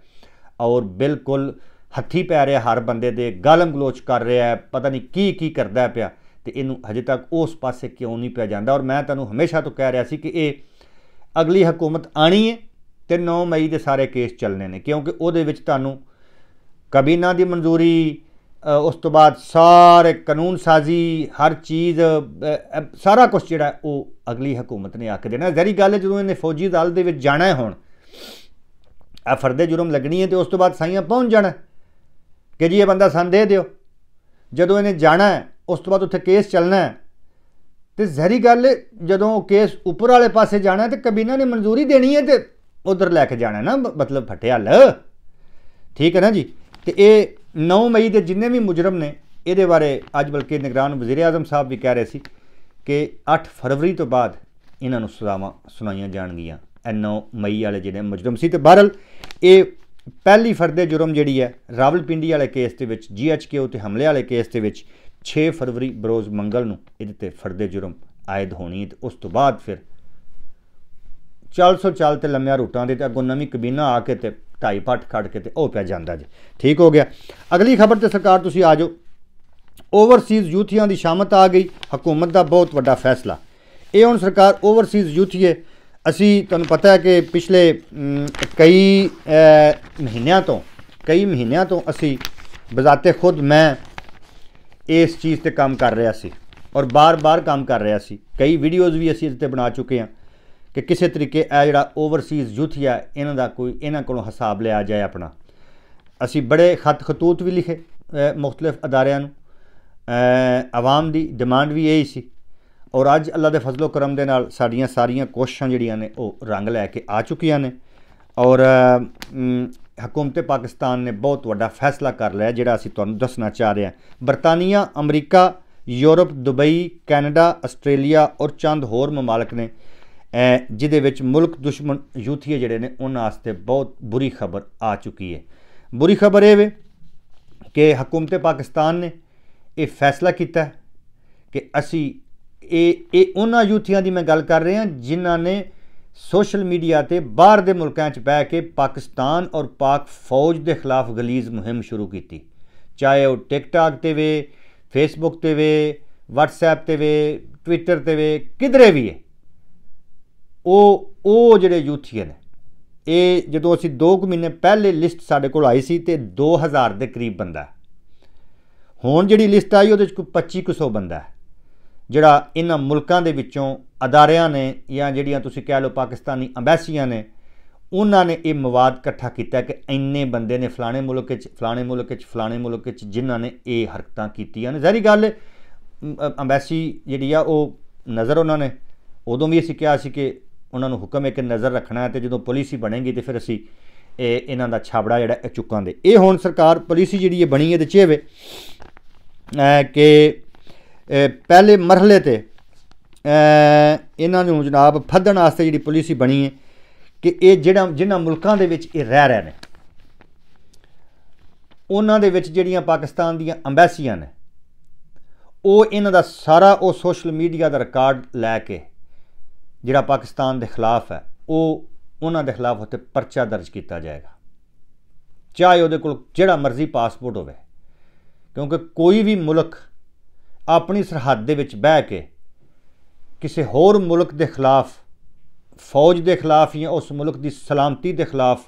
ਔਰ ਬਿਲਕੁਲ ਹੱਥੀ ਪੈ ਰਿਹਾ ਹਰ ਬੰਦੇ ਦੇ ਗਾਲਮ ਗਲੋਚ ਕਰ ਰਿਹਾ ਹੈ ਪਤਾ ਨਹੀਂ ਕੀ ਕੀ ਕਰਦਾ ਪਿਆ ਤੇ ਇਹਨੂੰ ਹਜੇ ਤੱਕ ਉਸ ਪਾਸੇ ਕਿਉਂ ਨਹੀਂ ਪਿਆ ਜਾਂਦਾ ਔਰ ਮੈਂ ਤੁਹਾਨੂੰ ਹਮੇਸ਼ਾ ਤੋਂ ਕਹਿ ਰਿਹਾ ਸੀ ਕਿ ਇਹ ਅਗਲੀ ਹਕੂਮਤ ਆਣੀ ਹੈ ਤੇ 9 ਮਈ ਦੇ ਸਾਰੇ ਕੇਸ ਚੱਲਨੇ ਨੇ ਕਿਉਂਕਿ ਉਹਦੇ ਵਿੱਚ ਤੁਹਾਨੂੰ ਕਬੀਨਾ ਦੀ ਮਨਜ਼ੂਰੀ ਉਸ ਤੋਂ ਬਾਅਦ ਸਾਰੇ ਕਾਨੂੰਨ ਸਾਜ਼ੀ ਹਰ ਚੀਜ਼ ਸਾਰਾ ਕੁਝ ਜਿਹੜਾ ਉਹ ਅਗਲੀ ਹਕੂਮਤ ਨੇ ਆ ਕੇ ਦੇਣਾ ਜ਼ਰੀ ਗੱਲ ਹੈ ਜਦੋਂ ਇਹਨੇ ਫੌਜੀ ਦਲ ਦੇ ਵਿੱਚ ਜਾਣਾ ਹੈ ਹੁਣ ਆ ਫਰਦੇ ਜੁਰਮ ਲੱਗਣੀ ਹੈ ਤੇ ਉਸ ਤੋਂ ਬਾਅਦ ਸਾਈਆਂ ਪਹੁੰਚ ਜਾਣਾ ਕਿ ਜੀ ਇਹ ਬੰਦਾ ਸੰਦੇ ਦੇ ਦਿਓ ਜਦੋਂ ਇਹਨੇ ਜਾਣਾ ਹੈ ਉਸ ਤੋਂ ਬਾਅਦ ਉੱਥੇ ਕੇਸ ਚੱਲਣਾ ਹੈ ਤੇ ਜ਼ਹਿਰੀ ਗੱਲ ਜਦੋਂ ਕੇਸ ਉੱਪਰ ਵਾਲੇ ਪਾਸੇ ਜਾਣਾ ਤੇ ਕਬੀਨਾ ਨੇ ਮਨਜ਼ੂਰੀ ਦੇਣੀ ਹੈ ਤੇ ਉਧਰ ਲੈ ਕੇ ਜਾਣਾ ਨਾ ਮਤਲਬ ਫਟਿਆਲ ਠੀਕ ਹੈ ਨਾ ਜੀ ਤੇ ਇਹ 9 ਮਈ ਦੇ ਜਿੰਨੇ ਵੀ ਮੁਜਰਮ ਨੇ ਇਹਦੇ ਬਾਰੇ ਅੱਜ ਬਲਕਿ ਨਿਗਰਾਨ ਵਜ਼ੀਰ ਆਜ਼ਮ ਸਾਹਿਬ ਵੀ ਕਹਿ ਰਹੇ ਸੀ ਕਿ 8 ਫਰਵਰੀ ਤੋਂ ਬਾਅਦ ਇਹਨਾਂ ਨੂੰ ਸਜ਼ਾਵਾਂ ਸੁਣਾਈਆਂ ਜਾਣਗੀਆਂ ਇਹ 9 ਮਈ ਵਾਲੇ ਜਿਹੜੇ ਮੁਜਰਮ ਸੀ ਤੇ ਬਹਰਲ ਇਹ ਪਹਿਲੀ ਫਰਦੇ ਜੁਰਮ ਜਿਹੜੀ ਹੈ ਰਾਵਲਪਿੰਡੀ ਵਾਲੇ ਕੇਸ ਦੇ ਵਿੱਚ ਜੀਐਚਕੇ ਤੇ ਹਮਲੇ ਵਾਲੇ ਕੇਸ ਦੇ ਵਿੱਚ 6 ਫਰਵਰੀ ਬਰੋਜ਼ ਮੰਗਲ ਨੂੰ ਇਹਦੇ ਤੇ ਫਰਦੇ ਜੁਰਮ ਆਇਦ ਹੋਣੀ ਤੇ ਉਸ ਤੋਂ ਬਾਅਦ ਫਿਰ ਚੱਲ ਤੇ ਲੰਮਿਆ ਰੂਟਾਂ ਦੇ ਤੇ ਅੱਗੋਂ ਨਵੀਂ ਕਬੀਨਾ ਆ ਕੇ ਤੇ ਢਾਈ ਪੱਟ ਖੜ ਕੇ ਤੇ ਉਹ ਪਿਆ ਜਾਂਦਾ ਜੀ ਠੀਕ ਹੋ ਗਿਆ ਅਗਲੀ ਖਬਰ ਤੇ ਸਰਕਾਰ ਤੁਸੀਂ ਆ ਜਾਓ ਓਵਰਸੀਜ਼ ਯੂਥੀਆਂ ਦੀ ਸ਼ਾਮਤ ਆ ਗਈ ਹਕੂਮਤ ਦਾ ਬਹੁਤ ਵੱਡਾ ਫੈਸਲਾ ਇਹ ਹੁਣ ਸਰਕਾਰ ਓਵਰਸੀਜ਼ ਯੂਥੀਏ ਅਸੀਂ ਤੁਹਾਨੂੰ ਪਤਾ ਹੈ ਕਿ ਪਿਛਲੇ ਕਈ ਮਹੀਨਿਆਂ ਤੋਂ ਕਈ ਮਹੀਨਿਆਂ ਤੋਂ ਅਸੀਂ ਬਜ਼ਾਤੇ ਖੁਦ ਮੈਂ ਇਸ ਚੀਜ਼ ਤੇ ਕੰਮ ਕਰ ਰਿਹਾ ਸੀ ਔਰ ਬਾਰ-ਬਾਰ ਕੰਮ ਕਰ ਰਿਹਾ ਸੀ ਕਈ ਵੀਡੀਓਜ਼ ਵੀ ਅਸੀਂ ਇਸ ਤੇ ਬਣਾ ਚੁੱਕੇ ਹਾਂ ਕਿ ਕਿਸੇ ਤਰੀਕੇ ਇਹ ਜਿਹੜਾ ਓਵਰਸੀਜ਼ ਯੂਥ ਆ ਇਹਨਾਂ ਦਾ ਕੋਈ ਇਹਨਾਂ ਕੋਲੋਂ ਹਿਸਾਬ ਲਿਆ ਜਾਏ ਆਪਣਾ ਅਸੀਂ ਬੜੇ ਖਤ ਖਤੂਤ ਵੀ ਲਿਖੇ ਮੁxtਲਫ ਅਦਾਰਿਆਂ ਨੂੰ ਆਵਾਮ ਦੀ ਡਿਮਾਂਡ ਵੀ ਇਹੀ ਸੀ ਔਰ ਅੱਜ ਅੱਲਾ ਦੇ ਫਜ਼ਲੋ ਕਰਮ ਦੇ ਨਾਲ ਸਾਡੀਆਂ ਸਾਰੀਆਂ ਕੋਸ਼ਿਸ਼ਾਂ ਜਿਹੜੀਆਂ ਨੇ ਉਹ ਰੰਗ ਲੈ ਕੇ ਆ ਚੁੱਕੀਆਂ ਨੇ ਔਰ ਹਕੂਮਤ ਪਾਕਿਸਤਾਨ ਨੇ ਬਹੁਤ ਵੱਡਾ ਫੈਸਲਾ ਕਰ ਲਿਆ ਜਿਹੜਾ ਅਸੀਂ ਤੁਹਾਨੂੰ ਦੱਸਣਾ ਚਾਹ ਰਹੇ ਹਾਂ ਬਰਤਾਨੀਆ ਅਮਰੀਕਾ ਯੂਰਪ ਦੁਬਈ ਕੈਨੇਡਾ ਆਸਟ੍ਰੇਲੀਆ ਔਰ ਚੰਦ ਹੋਰ ਮਮਾਲਕ ਨੇ ਜਿਹਦੇ ਵਿੱਚ ਮੁਲਕ ਦੁਸ਼ਮਣ ਯੂਥੀਏ ਜਿਹੜੇ ਨੇ ਉਹਨਾਂ ਵਾਸਤੇ ਬਹੁਤ ਬੁਰੀ ਖਬਰ ਆ ਚੁੱਕੀ ਹੈ ਬੁਰੀ ਖਬਰ ਇਹ ਵੇ ਕਿ ਹਕੂਮਤ ਪਾਕਿਸਤਾਨ ਨੇ ਇਹ ਫੈਸਲਾ ਕੀਤਾ ਕਿ ਅਸੀਂ ਇਹ ਇਹ ਉਹਨਾਂ ਯੂਥੀਆਂ ਦੀ ਮੈਂ ਗੱਲ ਕਰ ਰਿਹਾ ਜਿਨ੍ਹਾਂ ਨੇ ਸੋਸ਼ਲ ਮੀਡੀਆ ਤੇ ਬਾਹਰ ਦੇ ਮੁਲਕਾਂ 'ਚ ਬਹਿ ਕੇ ਪਾਕਿਸਤਾਨ ਔਰ ਪਾਕ ਫੌਜ ਦੇ ਖਿਲਾਫ ਗਲੀਜ਼ ਮੁਹਿੰਮ ਸ਼ੁਰੂ ਕੀਤੀ ਚਾਹੇ ਉਹ ਟਿਕਟਾਕ ਤੇ ਵੇ ਫੇਸਬੁੱਕ ਤੇ ਵੇ ਵਟਸਐਪ ਤੇ ਵੇ ਟਵਿੱਟਰ ਤੇ ਵੇ ਕਿਧਰੇ ਵੀ ਹੈ ਉਹ ਉਹ ਜਿਹੜੇ ਯੂਥੀਅਨ ਹੈ ਇਹ ਜਦੋਂ ਅਸੀਂ 2 ਕੁ ਮਹੀਨੇ ਪਹਿਲੇ ਲਿਸਟ ਸਾਡੇ ਕੋਲ ਆਈ ਸੀ ਤੇ 2000 ਦੇ ਕਰੀਬ ਬੰਦਾ ਹੁਣ ਜਿਹੜੀ ਲਿਸਟ ਆਈ ਉਹਦੇ ਚ ਕੋਈ 2500 ਬੰਦਾ ਹੈ ਜਿਹੜਾ ਇਹਨਾਂ ਮੁਲਕਾਂ ਦੇ ਵਿੱਚੋਂ ਅਦਾਰਿਆਂ ਨੇ ਜਾਂ ਜਿਹੜੀਆਂ ਤੁਸੀਂ ਕਹਿ ਲਓ ਪਾਕਿਸਤਾਨੀ ਐਮਬੈਸੀਆਂ ਨੇ ਉਹਨਾਂ ਨੇ ਇਹ ਮਵਾਦ ਇਕੱਠਾ ਕੀਤਾ ਕਿ ਇੰਨੇ ਬੰਦੇ ਨੇ ਫਲਾਣੇ ਮੁਲਕ ਵਿੱਚ ਫਲਾਣੇ ਮੁਲਕ ਵਿੱਚ ਫਲਾਣੇ ਮੁਲਕ ਵਿੱਚ ਜਿਨ੍ਹਾਂ ਨੇ ਇਹ ਹਰਕਤਾਂ ਕੀਤੀਆਂ ਨੇ ਜ਼ਾਰੀ ਗੱਲ ਐਮਬੈਸੀ ਜਿਹੜੀ ਆ ਉਹ ਨਜ਼ਰ ਉਹਨਾਂ ਨੇ ਉਦੋਂ ਵੀ ਅਸੀਂ ਕਿਹਾ ਸੀ ਕਿ ਉਹਨਾਂ ਨੂੰ ਹੁਕਮ ਹੈ ਕਿ ਨਜ਼ਰ ਰੱਖਣਾ ਹੈ ਤੇ ਜਦੋਂ ਪਾਲਿਸੀ ਬਣੇਗੀ ਤੇ ਫਿਰ ਅਸੀਂ ਇਹ ਇਹਨਾਂ ਦਾ ਛਾਬੜਾ ਜਿਹੜਾ ਚੁੱਕਾਂਗੇ ਇਹ ਹੁਣ ਸਰਕਾਰ ਪਾਲਿਸੀ ਜਿਹੜੀ ਇਹ ਬਣੀ ਹੈ ਤੇ ਚੇਵੇ ਕਿ ਪਹਿਲੇ ਮਰਹਲੇ ਤੇ ਇਹਨਾਂ ਨੂੰ ਜਨਾਬ ਫੱਦਣ ਵਾਸਤੇ ਜਿਹੜੀ ਪਾਲਿਸੀ ਬਣੀ ਹੈ ਕਿ ਇਹ ਜਿਹੜਾ ਜਿਨ੍ਹਾਂ ਮੁਲਕਾਂ ਦੇ ਵਿੱਚ ਇਹ ਰਹਿ ਰਹੇ ਨੇ ਉਹਨਾਂ ਦੇ ਵਿੱਚ ਜਿਹੜੀਆਂ ਪਾਕਿਸਤਾਨ ਦੀਆਂ ਅੰਬੈਸੀਆਂ ਨੇ ਉਹ ਇਹਨਾਂ ਦਾ ਸਾਰਾ ਉਹ ਸੋਸ਼ਲ ਮੀਡੀਆ ਦਾ ਰਿਕਾਰਡ ਲੈ ਕੇ ਜਿਹੜਾ ਪਾਕਿਸਤਾਨ ਦੇ ਖਿਲਾਫ ਹੈ ਉਹ ਉਹਨਾਂ ਦੇ ਖਿਲਾਫ ਉੱਤੇ ਪਰਚਾ ਦਰਜ ਕੀਤਾ ਜਾਏਗਾ ਚਾਹੇ ਉਹਦੇ ਕੋਲ ਜਿਹੜਾ ਮਰਜ਼ੀ ਪਾਸਪੋਰਟ ਹੋਵੇ ਕਿਉਂਕਿ ਕੋਈ ਵੀ ਮੁਲਕ ਆਪਣੀ ਸਰਹੱਦ ਦੇ ਵਿੱਚ ਬਹਿ ਕੇ ਕਿਸੇ ਹੋਰ ਮੁਲਕ ਦੇ ਖਿਲਾਫ ਫੌਜ ਦੇ ਖਿਲਾਫ ਜਾਂ ਉਸ ਮੁਲਕ ਦੀ ਸਲਾਮਤੀ ਦੇ ਖਿਲਾਫ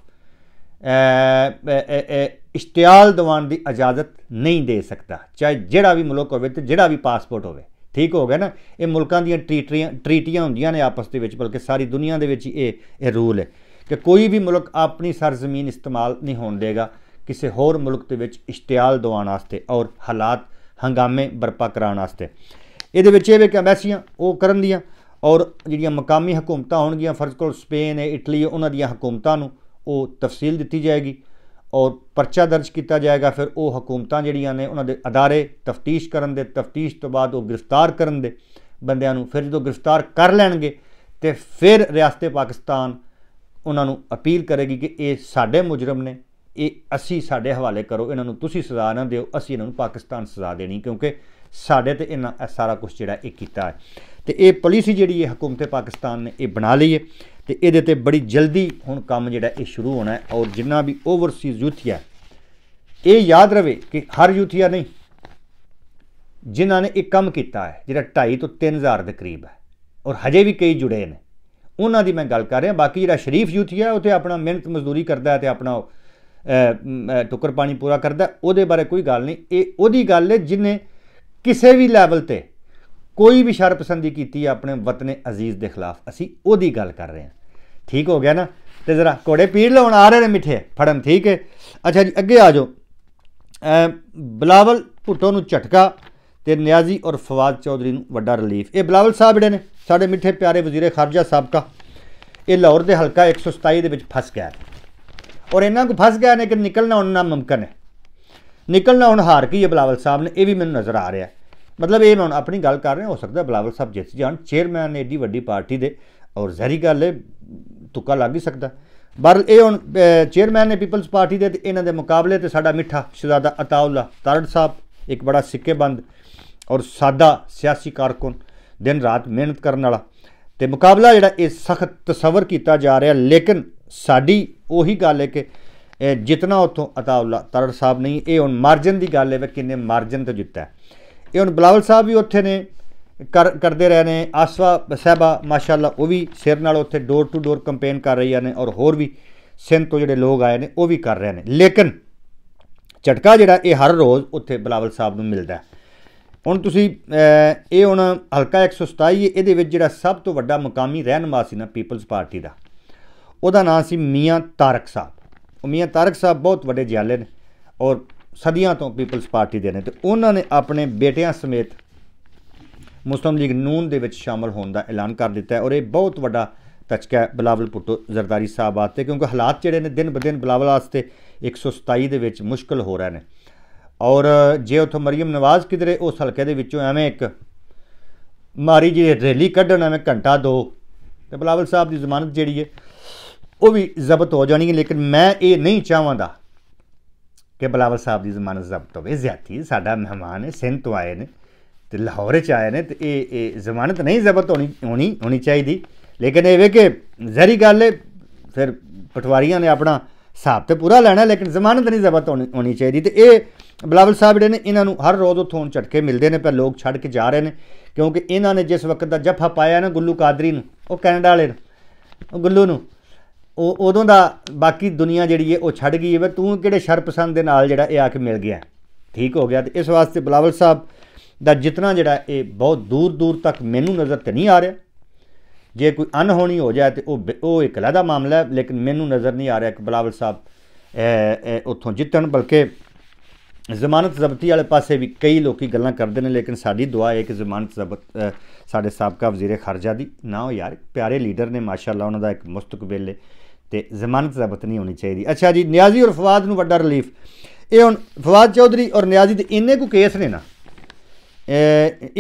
ਇਸ਼ਤਿਆਲ ਦਵਾਨ ਦੀ ਇਜਾਜ਼ਤ ਨਹੀਂ ਦੇ ਸਕਦਾ ਚਾਹੇ ਜਿਹੜਾ ਵੀ ਮੁਲਕ ਹੋਵੇ ਤੇ ਜਿਹੜਾ ਵੀ ਪਾਸਪੋਰਟ ਹੋਵੇ ਠੀਕ ਹੋ ਗਿਆ ਨਾ ਇਹ ਮੁਲਕਾਂ ਦੀਆਂ ਟ੍ਰੀਟੀਆਂ ਟ੍ਰੀਟੀਆਂ ਹੁੰਦੀਆਂ ਨੇ ਆਪਸ ਦੇ ਵਿੱਚ ਬਲਕਿ ਸਾਰੀ ਦੁਨੀਆ ਦੇ ਵਿੱਚ ਇਹ ਇਹ ਰੂਲ ਹੈ ਕਿ ਕੋਈ ਵੀ ਮੁਲਕ ਆਪਣੀ ਸਰਜ਼ਮੀਨ ਇਸਤੇਮਾਲ ਨਹੀਂ ਹੋਣ ਦੇਗਾ ਕਿਸੇ ਹੋਰ ਮੁਲਕ ਦੇ ਵਿੱਚ ਇਸ਼ਤਿਆਲ ਦਿਵਾਉਣ ਵਾਸਤੇ ਔਰ ਹਾਲਾਤ ਹੰਗਾਮੇ ਬਰਪਾ ਕਰਾਉਣ ਵਾਸਤੇ ਇਹਦੇ ਵਿੱਚ ਇਹ ਵੀ ਕਿ ਉਹ ਕਰਨ ਦੀਆਂ ਔਰ ਜਿਹੜੀਆਂ ਮਕਾਮੀ ਹਕੂਮਤਾਂ ਹੋਣਗੀਆਂ ਫਰਜ਼ ਕੋਲ ਸਪੇਨ ਹੈ ਇਟਲੀ ਉਹਨਾਂ ਦੀਆਂ ਹਕੂਮਤਾਂ ਨੂੰ ਉਹ ਤਫਸੀਲ ਦਿੱਤੀ ਜਾਏਗੀ ਔਰ ਪਰਚਾ ਦਰਜ ਕੀਤਾ ਜਾਏਗਾ ਫਿਰ ਉਹ ਹਕੂਮਤਾਂ ਜਿਹੜੀਆਂ ਨੇ ਉਹਨਾਂ ਦੇ ਅਦਾਰੇ ਤਫਤੀਸ਼ ਕਰਨ ਦੇ ਤਫਤੀਸ਼ ਤੋਂ ਬਾਅਦ ਉਹ ਗ੍ਰਿਫਤਾਰ ਕਰਨ ਦੇ ਬੰਦਿਆਂ ਨੂੰ ਫਿਰ ਜਦੋਂ ਗ੍ਰਿਫਤਾਰ ਕਰ ਲੈਣਗੇ ਤੇ ਫਿਰ ਰਿਆਸਤੇ ਪਾਕਿਸਤਾਨ ਉਹਨਾਂ ਨੂੰ ਅਪੀਲ ਕਰੇਗੀ ਕਿ ਇਹ ਸਾਡੇ ਮੁਜਰਮ ਨੇ ਇਹ ਅਸੀਂ ਸਾਡੇ ਹਵਾਲੇ ਕਰੋ ਇਹਨਾਂ ਨੂੰ ਤੁਸੀਂ ਸਜ਼ਾ ਨਾ ਦਿਓ ਅਸੀਂ ਇਹਨਾਂ ਨੂੰ ਪਾਕਿਸਤਾਨ ਸਜ਼ਾ ਦੇਣੀ ਕਿਉਂਕਿ ਸਾਡੇ ਤੇ ਇਹਨਾਂ ਸਾਰਾ ਕੁਝ ਜਿਹੜਾ ਇਹ ਕੀਤਾ ਹੈ ਤੇ ਇਹ ਪਾਲਿਸੀ ਜਿਹੜੀ ਹੈ ਹਕੂਮਤ ਪਾਕਿਸਤਾਨ ਨੇ ਇਹ ਬਣਾ ਲਈ ਹੈ ਤੇ ਇਹਦੇ ਤੇ ਬੜੀ ਜਲਦੀ ਹੁਣ ਕੰਮ ਜਿਹੜਾ ਇਹ ਸ਼ੁਰੂ ਹੋਣਾ ਹੈ ਔਰ ਜਿੰਨਾ ਵੀ ਓਵਰਸੀਜ਼ ਯੂਥੀਆ ਇਹ ਯਾਦ ਰਵੇ ਕਿ ਹਰ ਯੂਥੀਆ ਨਹੀਂ ਜਿਨ੍ਹਾਂ ਨੇ ਇਹ ਕੰਮ ਕੀਤਾ ਹੈ ਜਿਹੜਾ 2.5 ਤੋਂ 3000 ਦੇ ਕਰੀਬ ਹੈ ਔਰ ਹਜੇ ਵੀ ਕਈ ਜੁੜੇ ਨੇ ਉਹਨਾਂ ਦੀ ਮੈਂ ਗੱਲ ਕਰ ਰਿਹਾ ਬਾਕੀ ਜਿਹੜਾ ਸ਼ਰੀਫ ਯੂਥੀਆ ਉਹ ਤੇ ਆਪਣਾ ਮਿਹਨਤ ਮਜ਼ਦੂਰੀ ਕਰਦਾ ਹੈ ਤੇ ਆਪਣਾ ਟੁਕਰ ਪਾਣੀ ਪੂਰਾ ਕਰਦਾ ਉਹਦੇ ਬਾਰੇ ਕੋਈ ਗੱਲ ਨਹੀਂ ਇਹ ਉਹਦੀ ਗੱਲ ਹੈ ਜਿਨੇ ਕਿਸੇ ਵੀ ਲੈਵਲ ਤੇ ਕੋਈ ਵੀ ਸ਼ਰਪਸੰਦੀ ਕੀਤੀ ਆਪਣੇ ਵਤਨੇ ਅਜ਼ੀਜ਼ ਦੇ ਖਿਲਾਫ ਅਸੀਂ ਉਹਦੀ ਗੱਲ ਕਰ ਰਹੇ ਹਾਂ ਠੀਕ ਹੋ ਗਿਆ ਨਾ ਤੇ ਜ਼ਰਾ ਕੋੜੇ ਪੀੜ ਲਾਉਣ ਆ ਰਹੇ ਨੇ ਮਿੱਠੇ ਫੜਨ ਠੀਕ ਹੈ ਅੱਛਾ ਜੀ ਅੱਗੇ ਆ ਜਾਓ ਬਲਾਵਲ ਭੁੱਟੋ ਨੂੰ ਝਟਕਾ ਤੇ ਨਿਆਜ਼ੀ ਔਰ ਫਵਾਦ ਚੌਧਰੀ ਨੂੰ ਵੱਡਾ ਰਿਲੀਫ ਇਹ ਬਲਾਵਲ ਸਾਹਿਬ ਜਿਹੜੇ ਨੇ ਸਾਡੇ ਮਿੱਠੇ ਪਿਆਰੇ ਵਜ਼ੀਰੇ ਖਾਰਜਾ ਸਾਬਕਾ ਇਹ ਲਾਹੌਰ ਦੇ ਹਲਕਾ 127 ਦੇ ਵਿੱਚ ਫਸ ਗਿਆ ਔਰ ਇਹਨਾਂ ਕੋ ਫਸ ਗਿਆ ਨੇ ਕਿ ਨਿਕਲਣਾ ਉਹਨਾਂ ਨਾਲ ਮਮਕਨ ਹੈ ਨਿਕਲਣਾ ਹੁਣ ਹਾਰ ਕੀ ਹੈ ਬਲਾਵਲ ਸਾਹਿਬ ਨੇ ਇਹ ਵੀ ਮੈਨੂੰ ਨਜ਼ਰ ਆ ਰਿਹਾ ਮਤਲਬ ਇਹ ਮੈਂ ਆਪਣੀ ਗੱਲ ਕਰ ਰਿਹਾ ਹੋ ਸਕਦਾ ਬਲਾਵਲ ਸਾਹਿਬ ਜਿੱਤ ਜਾਣ ਚੇਅਰਮੈਨ ਨੇ ਏਡੀ ਵੱਡੀ ਪਾਰਟੀ ਦੇ ਔਰ ਜ਼ਹਿਰੀ ਗੱਲ ਹੈ ਤੁੱਕਾ ਲੱਗ ਹੀ ਸਕਦਾ ਪਰ ਇਹ ਹੁਣ ਚੇਅਰਮੈਨ ਨੇ ਪੀਪਲਸ ਪਾਰਟੀ ਦੇ ਇਹਨਾਂ ਦੇ ਮੁਕਾਬਲੇ ਤੇ ਸਾਡਾ ਮਿੱਠਾ ਸ਼ਹਜ਼ਾਦਾ ਅਤਾਉਲਾ ਤਰੜ ਸਾਹਿਬ ਇੱਕ ਬੜਾ ਸਿੱਕੇਬੰਦ ਔਰ ਸਾਦਾ ਸਿਆਸੀ ਕਾਰਕੁਨ ਦਿਨ ਰਾਤ ਮਿਹਨਤ ਕਰਨ ਵਾਲਾ ਤੇ ਮੁਕਾਬਲਾ ਜਿਹੜਾ ਇਹ ਸਖਤ ਤਸਵਰ ਕੀਤਾ ਜਾ ਰਿਹਾ ਲੇਕਿਨ ਸਾਡੀ ਉਹੀ ਗੱਲ ਹੈ ਕਿ ਜਿਤਨਾ ਉਥੋਂ ਅਤਾਉਲਾ ਤਰੜ ਸਾਹਿਬ ਨਹੀਂ ਇਹ ਹੁਣ ਮਾਰਜਨ ਦੀ ਗੱਲ ਹੈ ਕਿ ਕਿੰਨੇ ਮਾਰਜਨ ਤੇ ਜਿੱਤਾ ਇਹ ਹੁਣ ਬਲਾਵਲ ਸਾਹਿਬ ਵੀ ਉੱਥੇ ਨੇ ਕਰ ਕਰਦੇ ਰਹੇ ਨੇ ਆਸਵਾ ਸਹਿਬਾ ਮਾਸ਼ਾਅੱਲਾ ਉਹ ਵੀ ਸਿਰ ਨਾਲ ਉੱਥੇ ਡੋਰ ਟੂ ਡੋਰ ਕੰਪੇਨ ਕਰ ਰਹੀਆਂ ਨੇ ਔਰ ਹੋਰ ਵੀ ਸਿੰਧ ਤੋਂ ਜਿਹੜੇ ਲੋਕ ਆਏ ਨੇ ਉਹ ਵੀ ਕਰ ਰਹੇ ਨੇ ਲੇਕਿਨ ਝਟਕਾ ਜਿਹੜਾ ਇਹ ਹਰ ਰੋਜ਼ ਉੱਥੇ ਬਲਾਵਲ ਸਾਹਿਬ ਨੂੰ ਮਿਲਦਾ ਹੁਣ ਤੁਸੀਂ ਇਹ ਹੁਣ ਹਲਕਾ 127 ਇਹਦੇ ਵਿੱਚ ਜਿਹੜਾ ਸਭ ਤੋਂ ਵੱਡਾ ਮਕਾਮੀ ਰਹਿਨਮਾ ਸੀ ਨਾ ਪੀਪਲਸ ਪਾਰਟੀ ਦਾ ਉਹਦਾ ਨਾਮ ਸੀ ਮੀਆਂ ਤਾਰਕ ਸਾਹਿਬ ਉਹ ਮੀਆਂ ਤਾਰਕ ਸਾਹਿਬ ਬਹੁਤ ਵੱਡੇ ਜਿਆਲੇ ਨੇ ਔਰ ਸਦੀਆਂ ਤੋਂ ਪੀਪਲਸ ਪਾਰਟੀ ਦੇ ਨੇ ਤੇ ਉਹਨਾਂ ਨੇ ਆਪਣੇ ਬੇਟਿਆਂ ਸਮੇਤ ਮੁਸਲਮ ਲੀਗ ਨੂਨ ਦੇ ਵਿੱਚ ਸ਼ਾਮਲ ਹੋਣ ਦਾ ਐਲਾਨ ਕਰ ਦਿੱਤਾ ਹੈ ਔਰ ਇਹ ਬਹੁਤ ਵੱਡਾ ਤਚਕਾ ਬਲਾਵਲ ਪੁੱਟੋ ਜ਼ਰਦਾਰੀ ਸਾਹਿਬ ਆਤੇ ਕਿਉਂਕਿ ਹਾਲਾਤ ਜਿਹੜੇ ਨੇ ਦਿਨ ਬਦਿਨ ਬਲਾਵਲ ਵਾਸਤੇ 127 ਦੇ ਵਿੱਚ ਮੁਸ਼ਕਲ ਹੋ ਰਹੇ ਨੇ ਔਰ ਜੇ ਉਥੋਂ ਮਰੀਮ ਨਵਾਜ਼ ਕਿਧਰੇ ਉਸ ਹਲਕੇ ਦੇ ਵਿੱਚੋਂ ਐਵੇਂ ਇੱਕ ਮਾਰੀ ਜੀ ਰੈਲੀ ਕੱਢਣ ਐਵੇਂ ਘੰਟਾ ਦੋ ਤੇ ਬਲਾਵਲ ਸਾਹਿਬ ਦੀ ਜ਼ਮਾਨਤ ਜਿਹੜੀ ਹੈ ਉਹ ਵੀ ਜ਼ਬਤ ਹੋ ਜਾਣੀ ਹੈ ਲੇਕਿਨ ਮੈਂ ਇਹ ਨਹੀਂ ਚਾਹਾਂਦਾ ਕਿ ਬਲਾਵਲ ਸਾਹਿਬ ਦੀ ਜ਼ਮਾਨਤ ਜ਼ਬਤ ਹੋਵੇ ਜ਼ਿਆਤੀ ਸਾਡਾ ਮਹਿਮਾਨ ਹੈ ਸਿੰਧ ਤੋਂ ਆਏ ਨੇ ਤੇ ਲਾਹੌਰ ਚ ਆਏ ਨੇ ਤੇ ਇਹ ਇਹ ਜ਼ਮਾਨਤ ਨਹੀਂ ਜ਼ਬਤ ਹੋਣੀ ਹੋਣੀ ਹੋਣੀ ਚਾਹੀਦੀ ਲੇਕਿਨ ਇਹ ਵੇ ਕਿ ਜ਼ਰੀ ਗੱਲ ਹੈ ਫਿਰ ਪਟਵਾਰੀਆਂ ਨੇ ਆਪਣਾ ਹਿਸਾਬ ਤੇ ਪੂਰਾ ਲੈਣਾ ਲੇਕਿਨ ਜ਼ਮਾਨਤ ਨਹੀਂ ਜ਼ਬਤ ਹੋਣੀ ਚਾਹੀਦੀ ਤੇ ਇਹ ਬਲਾਵਲ ਸਾਹਿਬ ਜਿਹੜੇ ਨੇ ਇਹਨਾਂ ਨੂੰ ਹਰ ਰੋਜ਼ ਉਥੋਂ ਝਟਕੇ ਮਿਲਦੇ ਨੇ ਪਰ ਲੋਕ ਛੱਡ ਕੇ ਜਾ ਰਹੇ ਨੇ ਕਿਉਂਕਿ ਇਹਨਾਂ ਨੇ ਜਿਸ ਵਕਤ ਦਾ ਜਫਾ ਪਾਇਆ ਨਾ ਗੁੱਲੂ ਕਾਦਰੀ ਨੂੰ ਉਹ ਕੈਨੇਡਾ ਵਾਲੇ ਨੂੰ ਉਹ ਗੁੱਲੂ ਨੂੰ ਉਹ ਉਦੋਂ ਦਾ ਬਾਕੀ ਦੁਨੀਆ ਜਿਹੜੀ ਹੈ ਉਹ ਛੱਡ ਗਈ ਹੈ ਤੂੰ ਕਿਹੜੇ ਸ਼ਰਪਸੰਦ ਦੇ ਨਾਲ ਜਿਹੜਾ ਇਹ ਆ ਕੇ ਮਿਲ ਗਿਆ ਠੀਕ ਹੋ ਗਿਆ ਤੇ ਇਸ ਵਾਸਤੇ ਬਲਾਵਲ ਸਾਹਿਬ ਦਾ ਜਿਤਨਾ ਜਿਹੜਾ ਇਹ ਬਹੁਤ ਦੂਰ ਦੂਰ ਤੱਕ ਮੈਨੂੰ ਨਜ਼ਰ ਤੇ ਨਹੀਂ ਆ ਰਿਹਾ ਜੇ ਕੋਈ ਅਨਹੋਣੀ ਹੋ ਜਾਏ ਤੇ ਉਹ ਉਹ ਇੱਕ ਲਦਾ ਮਾਮਲਾ ਹੈ ਲੇਕਿਨ ਮੈਨੂੰ ਨਜ਼ਰ ਨਹੀਂ ਆ ਰਿਹਾ ਕਿ ਬਲਾਵਲ ਸਾਹਿਬ ਉੱਥੋਂ ਜਿੱਤਣ ਬਲਕਿ ਜ਼ਮਾਨਤ ਜ਼ਬਤੀ ਵਾਲੇ ਪਾਸੇ ਵੀ ਕਈ ਲੋਕੀ ਗੱਲਾਂ ਕਰਦੇ ਨੇ ਲੇਕਿਨ ਸਾਡੀ ਦੁਆ ਹੈ ਕਿ ਜ਼ਮਾਨਤ ਜ਼ਬਤ ਸਾਡੇ ਸਾਬਕਾ ਵਜ਼ੀਰ ਖਰਜਾ ਦੀ ਨਾ ਹੋ ਯਾਰ ਪਿਆਰੇ ਲੀਡਰ ਨੇ ਮਾਸ਼ਾਅੱਲਾ ਉਹਨਾਂ ਦਾ ਇੱਕ ਮੁਸਤਕਬਲ ਹੈ ਤੇ ਜ਼ਮਾਨਤ ਜ਼ਬਤ ਨਹੀਂ ਹੋਣੀ ਚਾਹੀਦੀ ਅੱਛਾ ਜੀ ਨਿਆਜ਼ੀ ਔਰ ਫਵਾਦ ਨੂੰ ਵੱਡਾ ਰਿਲੀਫ ਇਹ ਹੁਣ ਫਵਾਦ ਚੌਧਰੀ ਔਰ ਨਿਆਜ਼ੀ ਦੇ ਇੰਨੇ ਕੋ ਕੇਸ ਨੇ ਨਾ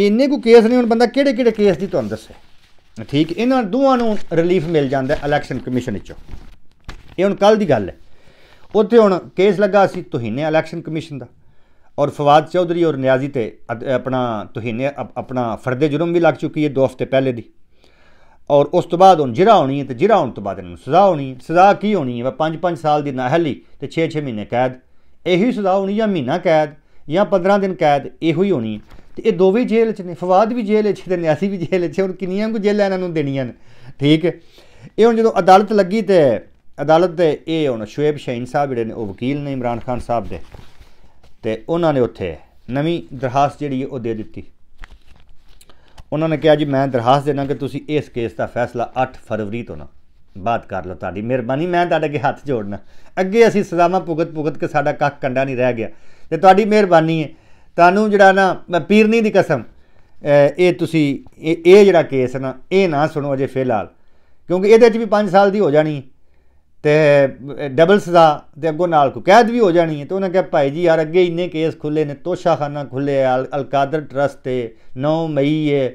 ਇੰਨੇ ਕੋ ਕੇਸ ਨੇ ਹੁਣ ਬੰਦਾ ਕਿਹੜੇ ਕਿਹੜੇ ਕੇਸ ਦੀ ਤੁਹਾਨੂੰ ਦੱਸੇ ਠੀਕ ਇਹਨਾਂ ਦੋਵਾਂ ਨੂੰ ਰਿਲੀਫ ਮਿਲ ਜਾਂਦਾ ਇਲੈਕਸ਼ਨ ਕਮਿਸ਼ਨ ਵਿੱਚੋਂ ਇਹ ਹੁਣ ਕੱਲ ਦੀ ਗੱਲ ਹੈ ਉੱਥੇ ਹੁਣ ਕੇਸ ਲੱਗਾ ਸੀ ਤੋਹੀਨੇ ਇਲੈਕਸ਼ਨ ਕਮਿਸ਼ਨ ਦਾ ਔਰ ਫਵਾਦ ਚੌਧਰੀ ਔਰ ਨਿਆਜ਼ੀ ਤੇ ਆਪਣਾ ਤੋਹੀਨੇ ਆਪਣਾ ਫਰਦੇ ਜੁਰਮ ਵੀ ਲੱਗ ਚੁੱਕੀ ਹੈ ਦੋ ਹਫ਼ਤੇ ਪਹਿਲੇ ਦੀ ਔਰ ਉਸ ਤੋਂ ਬਾਅਦ ਉਹਨ ਜਿਹੜਾ ਹੋਣੀ ਹੈ ਤੇ ਜਿਹੜਾ ਹੋਣ ਤੋਂ ਬਾਅਦ ਇਹਨੂੰ ਸਜ਼ਾ ਹੋਣੀ ਹੈ ਸਜ਼ਾ ਕੀ ਹੋਣੀ ਹੈ 5-5 ਸਾਲ ਦੀ ਨਾਹਲੀ ਤੇ 6-6 ਮਹੀਨੇ ਕੈਦ ਇਹੀ ਸਜ਼ਾ ਹੋਣੀ ਜਾਂ ਮਹੀਨਾ ਕੈਦ ਜਾਂ 15 ਦਿਨ ਕੈਦ ਇਹੋ ਹੀ ਹੋਣੀ ਤੇ ਇਹ ਦੋਵੇਂ ਜੇਲ੍ਹ 'ਚ ਨੇ ਫਵਾਦ ਵੀ ਜੇਲ੍ਹ 'ਚ ਤੇ ਨਿਆਸੀ ਵੀ ਜੇਲ੍ਹ 'ਚ ਹੁਣ ਕਿੰਨੀਆਂ ਕੁ ਜੇਲ੍ਹਾਂ ਇਹਨਾਂ ਨੂੰ ਦੇਣੀਆਂ ਨੇ ਠੀਕ ਇਹ ਹੁਣ ਜਦੋਂ ਅਦਾਲਤ ਲੱਗੀ ਤੇ ਅਦਾਲਤ ਦੇ ਇਹ ਹੁਣ ਸ਼ੁਏਬ ਸ਼ਹੀਨ ਸਾਹਿਬ ਜਿਹੜੇ ਨੇ ਉਹ ਵਕੀਲ ਨੇ ਇਮਰਾਨ ਖਾਨ ਸਾਹਿਬ ਦੇ ਤੇ ਉਹਨਾਂ ਨੇ ਉੱਥੇ ਨਵੀਂ ਦਰਖਾਸਤ ਜਿਹੜੀ ਉਹ ਦੇ ਦਿੱਤੀ ਉਹਨਾਂ ਨੇ ਕਿਹਾ ਜੀ ਮੈਂ ਦਰਖਾਸਤ ਦੇਣਾ ਕਿ ਤੁਸੀਂ ਇਸ ਕੇਸ ਦਾ ਫੈਸਲਾ 8 ਫਰਵਰੀ ਤੋਂ ਨਾ ਬਾਤ ਕਰ ਲਓ ਤੁਹਾਡੀ ਮਿਹਰਬਾਨੀ ਮੈਂ ਤੁਹਾਡੇ ਅੱਗੇ ਹੱਥ ਜੋੜਨਾ ਅੱਗੇ ਅਸੀਂ ਸਜ਼ਾਵਾਂ ਭੁਗਤ ਭੁਗਤ ਕੇ ਸਾਡਾ ਕੱਖ ਕੰਡਾ ਨਹੀਂ ਰਹਿ ਗਿਆ ਤੇ ਤੁਹਾਡੀ ਮਿਹਰਬਾਨੀ ਹੈ ਤੁਹਾਨੂੰ ਜਿਹੜਾ ਨਾ ਪੀਰਨੀ ਦੀ ਕਸਮ ਇਹ ਤੁਸੀਂ ਇਹ ਜਿਹੜਾ ਕੇਸ ਨਾ ਇਹ ਨਾ ਸੁਣੋ ਅਜੇ ਫਿਲਹਾਲ ਕਿਉਂਕਿ ਇਹਦੇ 'ਚ ਵੀ 5 ਸਾਲ ਦੀ ਹੋ ਜਾਣੀ ਤੇ ਡਬਲ ਸਜ਼ਾ ਤੇ ਅੱਗੋਂ ਨਾਲ ਕੋ ਕੈਦ ਵੀ ਹੋ ਜਾਣੀ ਹੈ ਤੇ ਉਹਨਾਂ ਕਿਹਾ ਭਾਈ ਜੀ ਯਾਰ ਅੱਗੇ ਇੰਨੇ ਕੇਸ ਖੁੱਲੇ ਨੇ ਤੋਸ਼ਾਖਾਨਾ ਖੁੱਲੇ ਅਲਕਾਦਰ ਟਰਸਟ ਤੇ 9 ਮਈ ਹੈ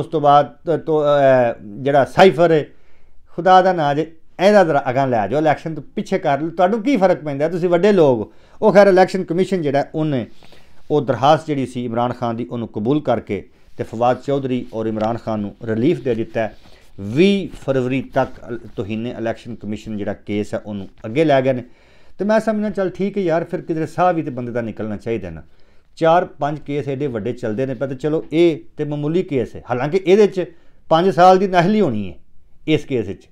ਉਸ ਤੋਂ ਬਾਅਦ ਜਿਹੜਾ ਸਾਈਫਰ ਹੈ ਖੁਦਾ ਦਾ ਹੈ ਇਹਦਾ ਜ਼ਰਾ ਅਗਾਂ ਲੈ ਜਾਓ ਇਲੈਕਸ਼ਨ ਤੋਂ ਪਿੱਛੇ ਕਰ ਲਓ ਤੁਹਾਨੂੰ ਕੀ ਫਰਕ ਪੈਂਦਾ ਤੁਸੀਂ ਵੱਡੇ ਲੋਕ ਉਹ ਖੈਰ ਇਲੈਕਸ਼ਨ ਕਮਿਸ਼ਨ ਜਿਹੜਾ ਉਹਨੇ ਉਹ ਦਰਖਾਸਤ ਜਿਹੜੀ ਸੀ ਇਮਰਾਨ ਖਾਨ ਦੀ ਉਹਨੂੰ ਕਬੂਲ ਕਰਕੇ ਤੇ ਫਵਾਦ ਚੌਧਰੀ ਔਰ ਇਮਰਾਨ ਖਾਨ ਨੂੰ ਰਿਲੀਫ ਦੇ ਦਿੱਤਾ 20 ਫਰਵਰੀ ਤੱਕ ਤੋਹੀਨੇ ਇਲੈਕਸ਼ਨ ਕਮਿਸ਼ਨ ਜਿਹੜਾ ਕੇਸ ਹੈ ਉਹਨੂੰ ਅੱਗੇ ਲੈ ਗਏ ਨੇ ਤੇ ਮੈਂ ਸਮਝਣਾ ਚੱਲ ਠੀਕ ਹੈ ਯਾਰ ਫਿਰ ਕਿਧਰੇ ਸਾਹ ਵੀ ਤੇ ਬੰਦੇ ਦਾ ਨਿਕਲਣਾ ਚਾਹੀਦਾ ਨਾ ਚਾਰ ਪੰਜ ਕੇਸ ਐਡੇ ਵੱਡੇ ਚੱਲਦੇ ਨੇ ਪਰ ਚਲੋ ਇਹ ਤੇ ਮਾਮੂਲੀ ਕੇਸ ਹੈ ਹਾਲਾਂਕਿ ਇਹਦੇ 'ਚ 5 ਸਾਲ ਦੀ ਨਹਿਲੀ ਹੋਣੀ ਹੈ ਇਸ ਕੇਸ ਵਿੱਚ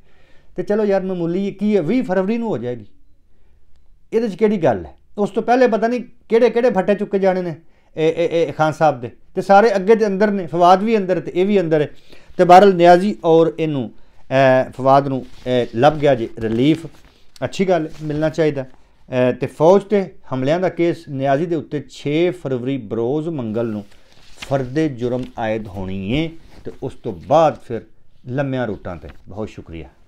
ਤੇ ਚਲੋ ਯਾਰ ਮਾਮੂਲੀ ਕੀ ਹੈ 20 ਫਰਵਰੀ ਨੂੰ ਹੋ ਜਾਏਗੀ ਇਹਦੇ 'ਚ ਕਿਹੜੀ ਗੱਲ ਹੈ ਉਸ ਤੋਂ ਪਹਿਲੇ ਪਤਾ ਨਹੀਂ ਕਿਹੜੇ ਕਿਹੜੇ ਫੱਟੇ ਚੁੱਕੇ ਜਾਣੇ ਨੇ ਇਹ ਇਹ ਖਾਨ ਸਾਹਿਬ ਦੇ ਤੇ ਸਾਰੇ ਅੱਗੇ ਦੇ ਅੰਦਰ ਨੇ ਫਵਾਦ ਵੀ ਅੰਦਰ ਤੇ ਇਹ ਵੀ ਅੰਦਰ ਹੈ ਤੇ ਬਾਰਲ ਨਿਆਜ਼ੀ ਔਰ ਇਹਨੂੰ ਫਵਾਦ ਨੂੰ ਲੱਭ ਗਿਆ ਜੀ ਰਿਲੀਫ ਅੱਛੀ ਗੱਲ ਮਿਲਣਾ ਚਾਹੀਦਾ ਤੇ ਫੌਜ ਤੇ ਹਮਲਿਆਂ ਦਾ ਕੇਸ ਨਿਆਜ਼ੀ ਦੇ ਉੱਤੇ 6 ਫਰਵਰੀ ਬਰੋਜ਼ ਮੰਗਲ ਨੂੰ ਫਰਦੇ ਜੁਰਮ ਆਇਦ ਹੋਣੀ ਹੈ ਤੇ ਉਸ ਤੋਂ ਬਾਅਦ ਫਿਰ ਲੰਮਿਆਂ ਰੂਟਾਂ ਤੇ ਬਹੁਤ ਸ਼ੁਕਰੀਆ